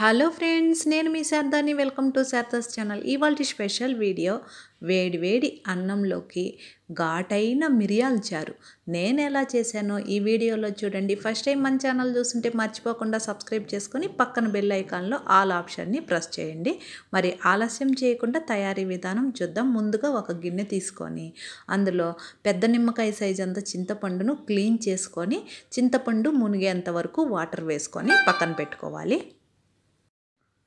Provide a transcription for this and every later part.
hello friends నేను మీ శారదాని వెల్కమ్ టు శారదాస్ ఛానల్ ఇవాళ స్పెషల్ వీడియో వేడి వేడి అన్నంలోకి ఘాటైన మిరియాలు చారు నేను ఎలా చేశానో ఈ వీడియోలో చూడండి ఫస్ట్ టైం మన ఛానల్ చూస్తుంటే మర్చిపోకుండా సబ్స్క్రైబ్ చేసుకుని పక్కన బెల్ ఐకాన్లో ఆల్ ఆప్షన్ని ప్రెస్ చేయండి మరి ఆలస్యం చేయకుండా తయారీ విధానం చూద్దాం ముందుగా ఒక గిన్నె తీసుకొని అందులో పెద్ద నిమ్మకాయ సైజ్ అంత చింతపండును క్లీన్ చేసుకొని చింతపండు మునిగేంత వరకు వాటర్ వేసుకొని పక్కన పెట్టుకోవాలి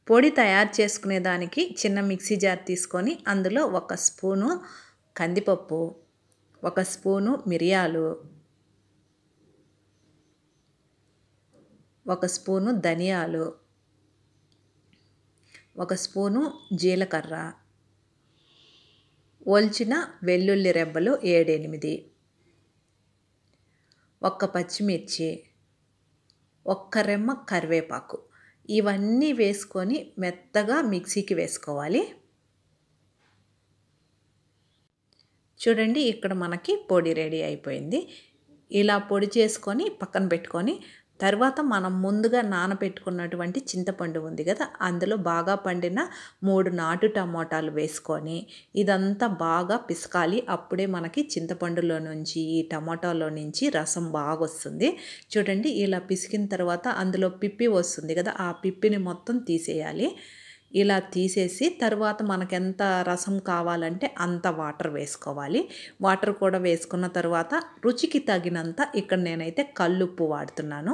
పొడి తయారు చేసుకునేదానికి చిన్న మిక్సీ జార్ తీసుకొని అందులో ఒక స్పూను కందిపప్పు ఒక స్పూను మిరియాలు ఒక స్పూను ధనియాలు ఒక స్పూను జీలకర్ర ఒల్చిన వెల్లుల్లి రెబ్బలు ఏడెనిమిది ఒక్క పచ్చిమిర్చి ఒక్క రెమ్మ కరివేపాకు ఇవన్నీ వేసుకొని మెత్తగా మిక్సీకి వేసుకోవాలి చూడండి ఇక్కడ మనకి పొడి రెడీ అయిపోయింది ఇలా పొడి చేసుకొని పక్కన పెట్టుకొని తర్వాత మనం ముందుగా నానబెట్టుకున్నటువంటి చింతపండు ఉంది కదా అందులో బాగా పండిన మూడు నాటు టమోటాలు వేసుకొని ఇదంతా బాగా పిసకాలి అప్పుడే మనకి చింతపండులో నుంచి ఈ టమాటాలో నుంచి రసం బాగా వస్తుంది చూడండి ఇలా పిసికిన తర్వాత అందులో పిప్పి వస్తుంది కదా ఆ పిప్పిని మొత్తం తీసేయాలి ఇలా తీసేసి తర్వాత మనకెంత రసం కావాలంటే అంత వాటర్ వేసుకోవాలి వాటర్ కూడా వేసుకున్న తర్వాత రుచికి తగినంత ఇక్కడ నేనైతే కల్లుప్పు వాడుతున్నాను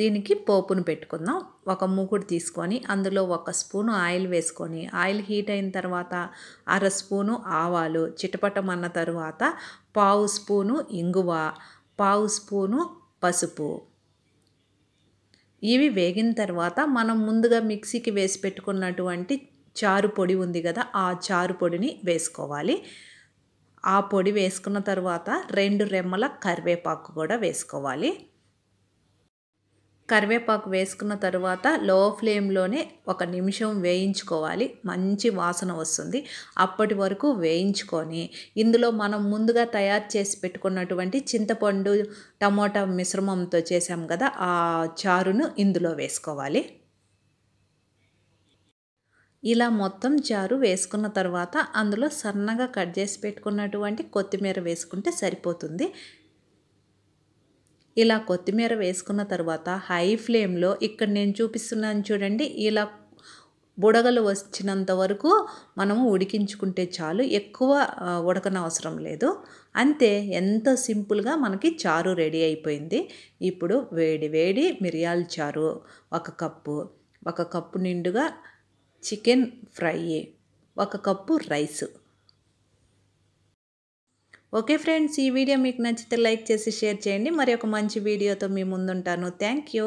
దీనికి పోపును పెట్టుకుందాం ఒక మూకుడు తీసుకొని అందులో ఒక స్పూను ఆయిల్ వేసుకొని ఆయిల్ హీట్ అయిన తర్వాత అర స్పూను ఆవాలు చిటపటమన్న తర్వాత పావు స్పూను ఇంగువ పావు స్పూను పసుపు ఇవి వేగిన తర్వాత మనం ముందుగా మిక్సీకి వేసి పెట్టుకున్నటువంటి చారు పొడి ఉంది కదా ఆ చారు పొడిని వేసుకోవాలి ఆ పొడి వేసుకున్న తర్వాత రెండు రెమ్మల కరివేపాకు కూడా వేసుకోవాలి కరివేపాకు వేసుకున్న తర్వాత లో ఫ్లేమ్లోనే ఒక నిమిషం వేయించుకోవాలి మంచి వాసన వస్తుంది అప్పటి వరకు వేయించుకొని ఇందులో మనం ముందుగా తయారు చేసి పెట్టుకున్నటువంటి చింతపండు టమోటా మిశ్రమంతో చేసాం కదా ఆ చారును ఇందులో వేసుకోవాలి ఇలా మొత్తం చారు వేసుకున్న తర్వాత అందులో సన్నగా కట్ చేసి పెట్టుకున్నటువంటి కొత్తిమీర వేసుకుంటే సరిపోతుంది ఇలా కొత్తిమీర వేసుకున్న తర్వాత హై ఫ్లేమ్లో ఇక్కడ నేను చూపిస్తున్నాను చూడండి ఇలా బుడగలు వచ్చినంత వరకు మనము ఉడికించుకుంటే చాలు ఎక్కువ ఉడకనవసరం లేదు అంతే ఎంతో సింపుల్గా మనకి చారు రెడీ అయిపోయింది ఇప్పుడు వేడి వేడి మిరియాల చారు ఒక కప్పు ఒక కప్పు నిండుగా చికెన్ ఫ్రై ఒక కప్పు రైసు ఓకే ఫ్రెండ్స్ ఈ వీడియో మీకు నచ్చితే లైక్ చేసి షేర్ చేయండి మరి ఒక మంచి వీడియోతో మీ ముందుంటాను థ్యాంక్ యూ